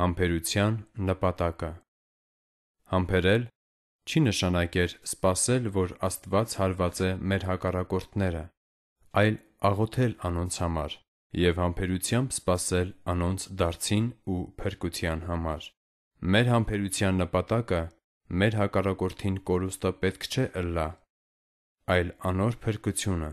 Համբերության նպատակը Համբերել չի նշանակեր սպասել, որ Աստված հարվածե մեր հակառակորդները, այլ աղոթել անոնց համար և համբերությամբ սպասել անոնց դարձին ու փրկության համար։ Մեր համբերության նպատակը մեր հակառակորդին կորուստը պետք չէ ըլլա, այլ անոր փրկությունը։